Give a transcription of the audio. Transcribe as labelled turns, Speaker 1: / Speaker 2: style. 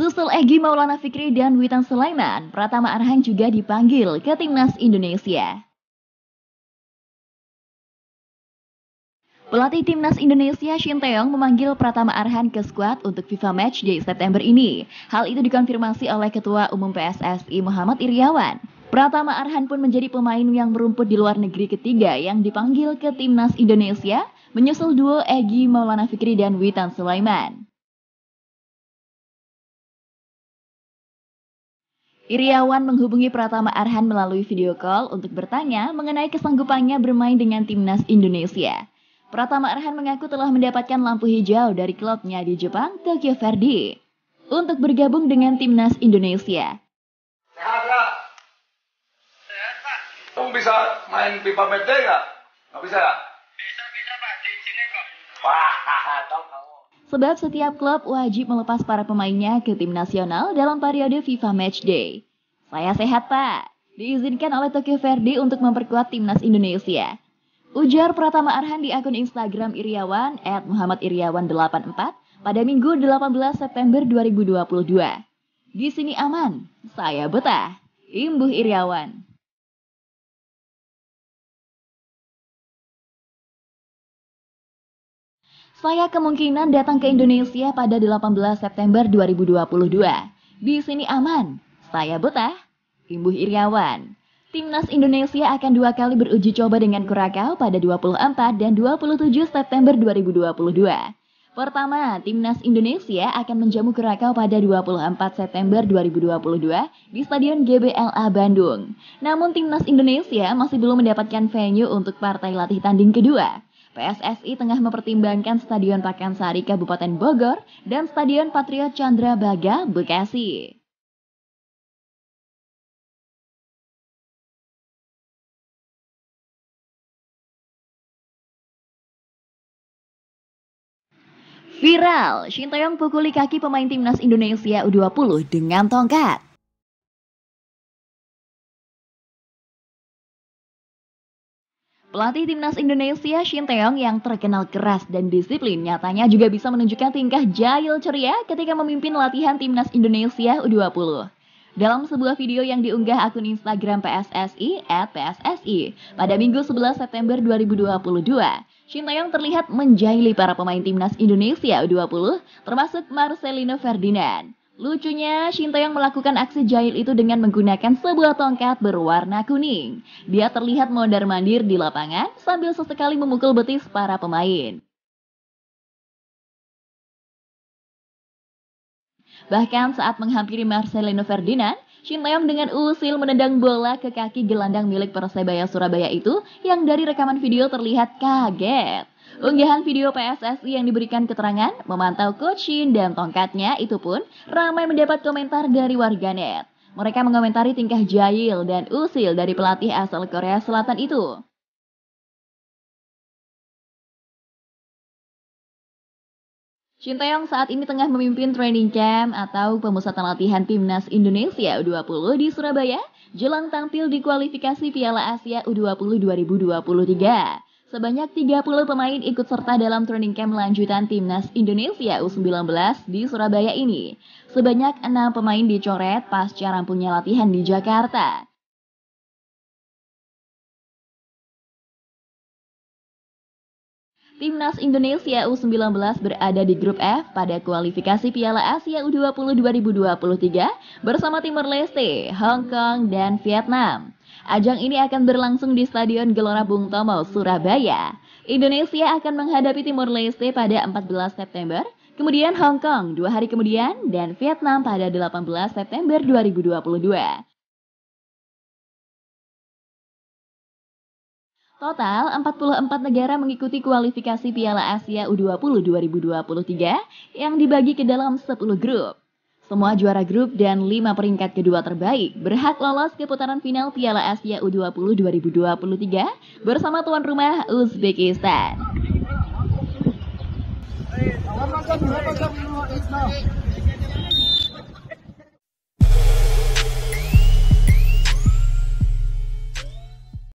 Speaker 1: Susul Egi Maulana Fikri dan Witan Sulaiman, Pratama Arhan juga dipanggil ke timnas Indonesia. Pelatih timnas Indonesia Shin Taeyong memanggil Pratama
Speaker 2: Arhan ke skuad untuk FIFA Match Day September ini. Hal itu dikonfirmasi oleh Ketua Umum PSSI Muhammad Iriawan. Pratama Arhan pun menjadi pemain yang merumput di luar negeri ketiga yang
Speaker 1: dipanggil ke timnas Indonesia, menyusul duo Egi Maulana Fikri dan Witan Sulaiman. Iriawan menghubungi Pratama Arhan melalui video call untuk bertanya mengenai kesanggupannya bermain
Speaker 2: dengan timnas Indonesia. Pratama Arhan mengaku telah mendapatkan lampu hijau dari klubnya di Jepang, Tokyo Verdy, untuk bergabung dengan timnas Indonesia. bisa main pipa mete nggak? Nggak bisa ya? Sebab setiap klub wajib melepas para pemainnya ke tim nasional dalam periode FIFA Match Day. Saya sehat, Pak. Diizinkan oleh Tokyo Verde untuk memperkuat timnas Indonesia. Ujar Pratama Arhan di akun Instagram Iriawan at Muhammad Iriawan 84 pada Minggu 18 September 2022. Di sini aman, saya
Speaker 1: betah. Imbuh Iriawan. Saya kemungkinan datang ke Indonesia pada 18 September 2022. Di sini aman, saya
Speaker 2: betah. Imbuh Iriawan. Timnas Indonesia akan dua kali beruji coba dengan Kurakau pada 24 dan 27 September 2022. Pertama, Timnas Indonesia akan menjamu Kurakau pada 24 September 2022 di Stadion GBLA Bandung. Namun Timnas Indonesia masih belum mendapatkan venue untuk partai latih tanding kedua. PSSI tengah mempertimbangkan Stadion Pakansari Kabupaten
Speaker 1: Bogor dan Stadion Patriot Chandra Baga Bekasi. Viral, Shin Taeyong pukuli kaki pemain timnas Indonesia U20 dengan tongkat. Pelatih timnas Indonesia Shin Taeyong yang terkenal keras dan disiplin nyatanya juga bisa menunjukkan
Speaker 2: tingkah jahil ceria ketika memimpin latihan timnas Indonesia U20. Dalam sebuah video yang diunggah akun Instagram PSSI PSSI pada Minggu 11 September 2022, Shin Taeyong terlihat menjahili para pemain timnas Indonesia U20 termasuk Marcelino Ferdinand. Lucunya, yang melakukan aksi jahil itu dengan menggunakan sebuah tongkat berwarna kuning. Dia terlihat mondar-mandir di lapangan
Speaker 1: sambil sesekali memukul betis para pemain. Bahkan saat menghampiri Marcelino Ferdinand, Shin
Speaker 2: Taeyong dengan usil menendang bola ke kaki gelandang milik Persebaya Surabaya itu yang dari rekaman video terlihat kaget. Unggahan video PSSI yang diberikan keterangan, memantau Kochin dan tongkatnya itu pun ramai mendapat komentar dari warganet. Mereka
Speaker 1: mengomentari tingkah jahil dan usil dari pelatih asal Korea Selatan itu. Shin Taeyong saat ini tengah memimpin training camp atau pemusatan latihan Timnas Indonesia U20
Speaker 2: di Surabaya jelang tampil di kualifikasi Piala Asia U20 2023. Sebanyak 30 pemain ikut serta dalam training camp lanjutan Timnas Indonesia
Speaker 1: U19 di Surabaya ini. Sebanyak 6 pemain dicoret pasca rampungnya latihan di Jakarta. Timnas Indonesia U19 berada di grup F
Speaker 2: pada kualifikasi Piala Asia U20 2023 bersama Timor Leste, Hong Kong, dan Vietnam. Ajang ini akan berlangsung di Stadion Gelora Bung Tomo, Surabaya. Indonesia akan menghadapi Timur Leste pada 14 September,
Speaker 1: kemudian Hong Kong dua hari kemudian, dan Vietnam pada 18 September 2022. Total 44 negara mengikuti kualifikasi Piala Asia U20 2023
Speaker 2: yang dibagi ke dalam 10 grup. Semua juara grup dan lima peringkat kedua terbaik berhak lolos ke putaran final Piala Asia U20 2023 bersama tuan rumah Uzbekistan.